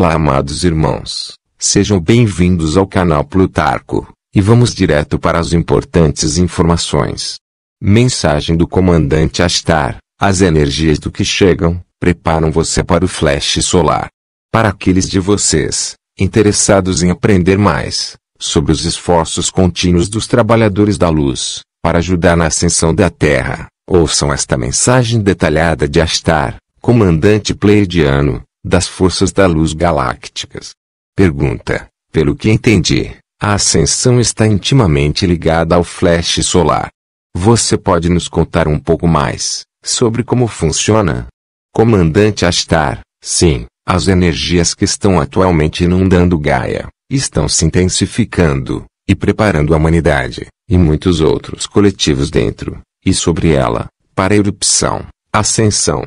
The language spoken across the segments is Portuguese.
Olá, amados irmãos. Sejam bem-vindos ao canal Plutarco, e vamos direto para as importantes informações. Mensagem do comandante Astar: As energias do que chegam preparam você para o flash solar. Para aqueles de vocês interessados em aprender mais sobre os esforços contínuos dos trabalhadores da luz para ajudar na ascensão da Terra, ouçam esta mensagem detalhada de Astar, comandante pleidiano das forças da luz galácticas. Pergunta: Pelo que entendi, a ascensão está intimamente ligada ao flash solar. Você pode nos contar um pouco mais sobre como funciona? Comandante Astar, sim, as energias que estão atualmente inundando Gaia estão se intensificando e preparando a humanidade e muitos outros coletivos dentro e sobre ela para erupção, ascensão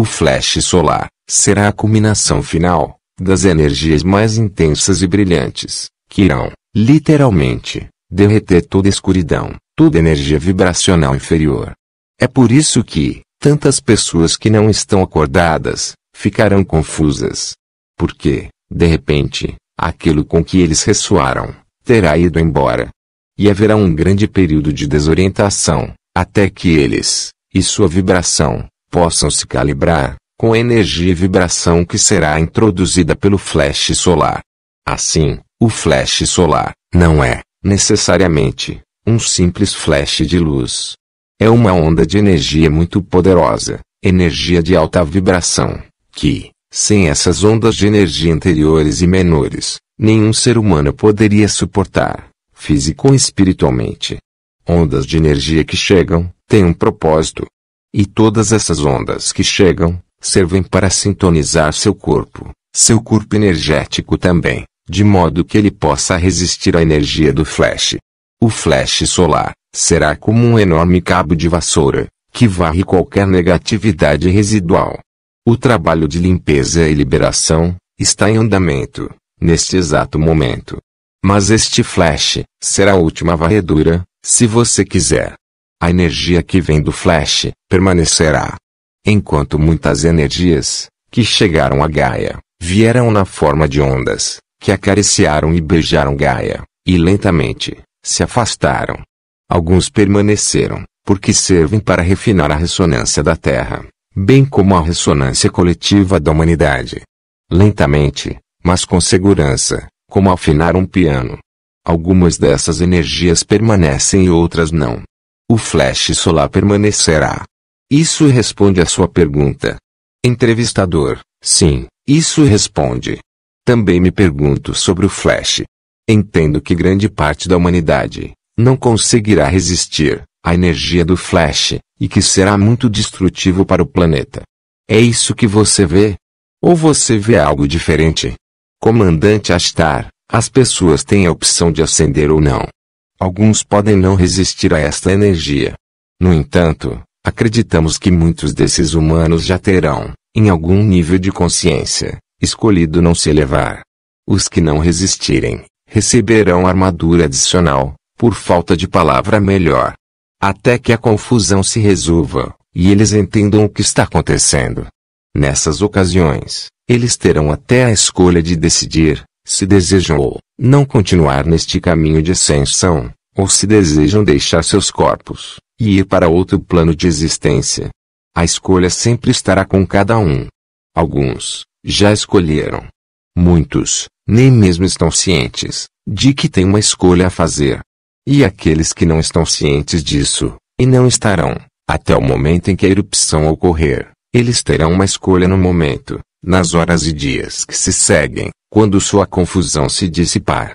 o flash solar será a culminação final das energias mais intensas e brilhantes, que irão, literalmente, derreter toda escuridão, toda energia vibracional inferior. É por isso que tantas pessoas que não estão acordadas ficarão confusas. Porque, de repente, aquilo com que eles ressoaram terá ido embora. E haverá um grande período de desorientação, até que eles, e sua vibração, possam se calibrar, com a energia e vibração que será introduzida pelo flash solar. Assim, o flash solar não é, necessariamente, um simples flash de luz. É uma onda de energia muito poderosa, energia de alta vibração, que, sem essas ondas de energia anteriores e menores, nenhum ser humano poderia suportar, físico ou espiritualmente. Ondas de energia que chegam, têm um propósito, e todas essas ondas que chegam, servem para sintonizar seu corpo, seu corpo energético também, de modo que ele possa resistir à energia do flash. O flash solar será como um enorme cabo de vassoura, que varre qualquer negatividade residual. O trabalho de limpeza e liberação está em andamento, neste exato momento. Mas este flash será a última varredura, se você quiser, a energia que vem do flash permanecerá. Enquanto muitas energias que chegaram a Gaia vieram na forma de ondas que acariciaram e beijaram Gaia e lentamente se afastaram. Alguns permaneceram porque servem para refinar a ressonância da Terra, bem como a ressonância coletiva da humanidade. Lentamente, mas com segurança, como afinar um piano. Algumas dessas energias permanecem e outras não o flash solar permanecerá. Isso responde à sua pergunta. Entrevistador: Sim, isso responde. Também me pergunto sobre o flash. Entendo que grande parte da humanidade não conseguirá resistir à energia do flash e que será muito destrutivo para o planeta. É isso que você vê? Ou você vê algo diferente? Comandante Astar, as pessoas têm a opção de acender ou não. Alguns podem não resistir a esta energia. No entanto, acreditamos que muitos desses humanos já terão, em algum nível de consciência, escolhido não se elevar. Os que não resistirem, receberão armadura adicional, por falta de palavra melhor. Até que a confusão se resolva, e eles entendam o que está acontecendo. Nessas ocasiões, eles terão até a escolha de decidir, se desejam ou não continuar neste caminho de ascensão, ou se desejam deixar seus corpos e ir para outro plano de existência. A escolha sempre estará com cada um. Alguns já escolheram. Muitos nem mesmo estão cientes de que têm uma escolha a fazer. E aqueles que não estão cientes disso, e não estarão, até o momento em que a erupção ocorrer, eles terão uma escolha no momento nas horas e dias que se seguem, quando sua confusão se dissipar.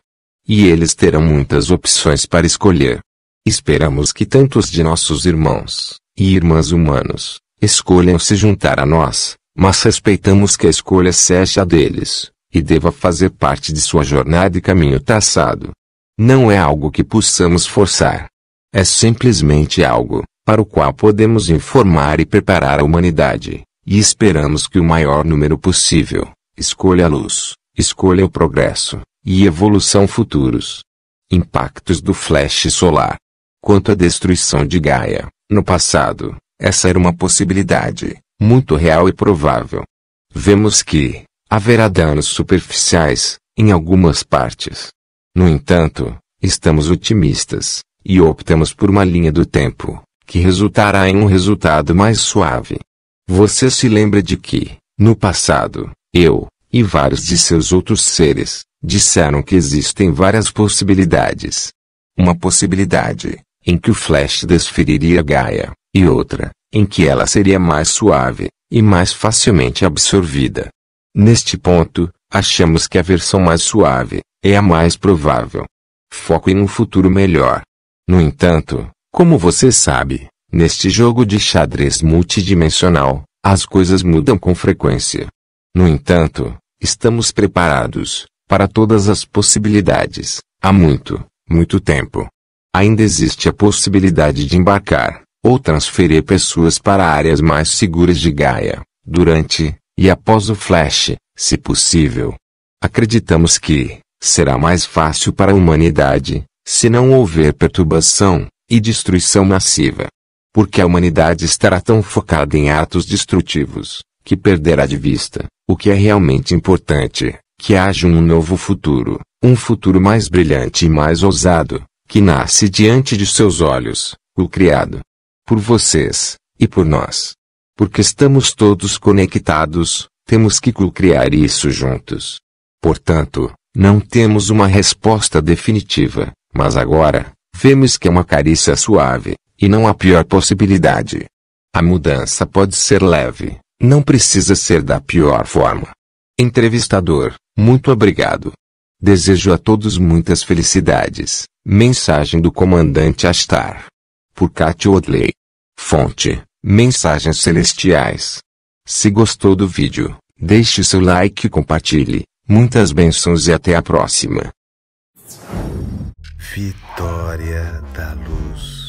E eles terão muitas opções para escolher. Esperamos que tantos de nossos irmãos e irmãs humanos escolham se juntar a nós, mas respeitamos que a escolha seja a deles e deva fazer parte de sua jornada e caminho traçado. Não é algo que possamos forçar. É simplesmente algo para o qual podemos informar e preparar a humanidade. E esperamos que o maior número possível escolha a luz, escolha o progresso e evolução futuros. Impactos do flash solar. Quanto à destruição de Gaia, no passado, essa era uma possibilidade, muito real e provável. Vemos que haverá danos superficiais, em algumas partes. No entanto, estamos otimistas, e optamos por uma linha do tempo, que resultará em um resultado mais suave. Você se lembra de que, no passado, eu, e vários de seus outros seres, disseram que existem várias possibilidades. Uma possibilidade, em que o Flash desferiria Gaia, e outra, em que ela seria mais suave, e mais facilmente absorvida. Neste ponto, achamos que a versão mais suave é a mais provável. Foco em um futuro melhor. No entanto, como você sabe, Neste jogo de xadrez multidimensional, as coisas mudam com frequência. No entanto, estamos preparados para todas as possibilidades, há muito, muito tempo. Ainda existe a possibilidade de embarcar ou transferir pessoas para áreas mais seguras de Gaia, durante e após o flash, se possível. Acreditamos que será mais fácil para a humanidade se não houver perturbação e destruição massiva. Porque a humanidade estará tão focada em atos destrutivos, que perderá de vista o que é realmente importante, que haja um novo futuro, um futuro mais brilhante e mais ousado, que nasce diante de seus olhos, o Criado. Por vocês, e por nós. Porque estamos todos conectados, temos que co-criar isso juntos. Portanto, não temos uma resposta definitiva, mas agora, vemos que é uma carícia suave, e não há pior possibilidade. A mudança pode ser leve, não precisa ser da pior forma. Entrevistador, muito obrigado. Desejo a todos muitas felicidades. Mensagem do comandante Astar. Por Kat Odley. Fonte: Mensagens Celestiais. Se gostou do vídeo, deixe seu like e compartilhe. Muitas bênçãos e até a próxima. Vitória da Luz.